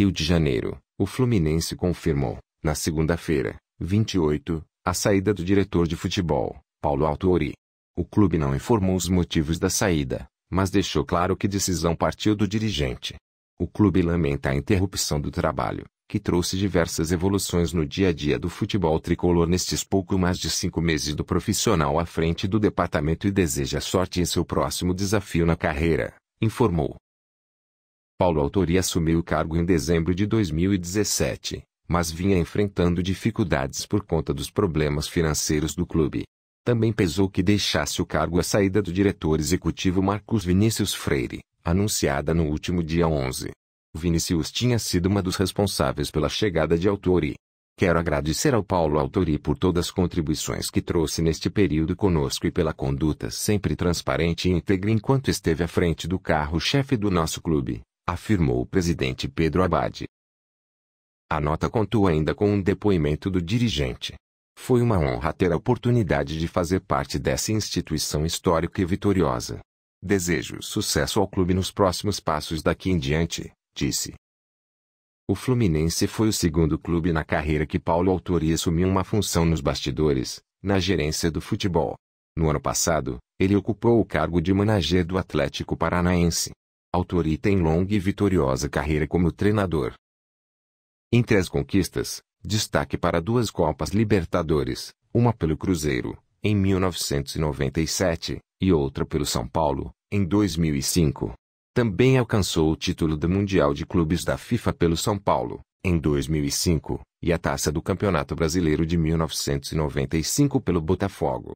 Rio de Janeiro, o Fluminense confirmou, na segunda-feira, 28, a saída do diretor de futebol, Paulo Autori. O clube não informou os motivos da saída, mas deixou claro que decisão partiu do dirigente. O clube lamenta a interrupção do trabalho, que trouxe diversas evoluções no dia a dia do futebol tricolor nestes pouco mais de cinco meses do profissional à frente do departamento e deseja sorte em seu próximo desafio na carreira, informou. Paulo Autori assumiu o cargo em dezembro de 2017, mas vinha enfrentando dificuldades por conta dos problemas financeiros do clube. Também pesou que deixasse o cargo a saída do diretor executivo Marcos Vinícius Freire, anunciada no último dia 11. Vinícius tinha sido uma dos responsáveis pela chegada de Autori. Quero agradecer ao Paulo Autori por todas as contribuições que trouxe neste período conosco e pela conduta sempre transparente e íntegra enquanto esteve à frente do carro-chefe do nosso clube afirmou o presidente Pedro Abad. A nota contou ainda com um depoimento do dirigente. Foi uma honra ter a oportunidade de fazer parte dessa instituição histórica e vitoriosa. Desejo sucesso ao clube nos próximos passos daqui em diante, disse. O Fluminense foi o segundo clube na carreira que Paulo Autori assumiu uma função nos bastidores, na gerência do futebol. No ano passado, ele ocupou o cargo de manager do Atlético Paranaense autorita em longa e vitoriosa carreira como treinador. Entre as conquistas, destaque para duas Copas Libertadores, uma pelo Cruzeiro, em 1997, e outra pelo São Paulo, em 2005. Também alcançou o título do Mundial de Clubes da FIFA pelo São Paulo, em 2005, e a taça do Campeonato Brasileiro de 1995 pelo Botafogo.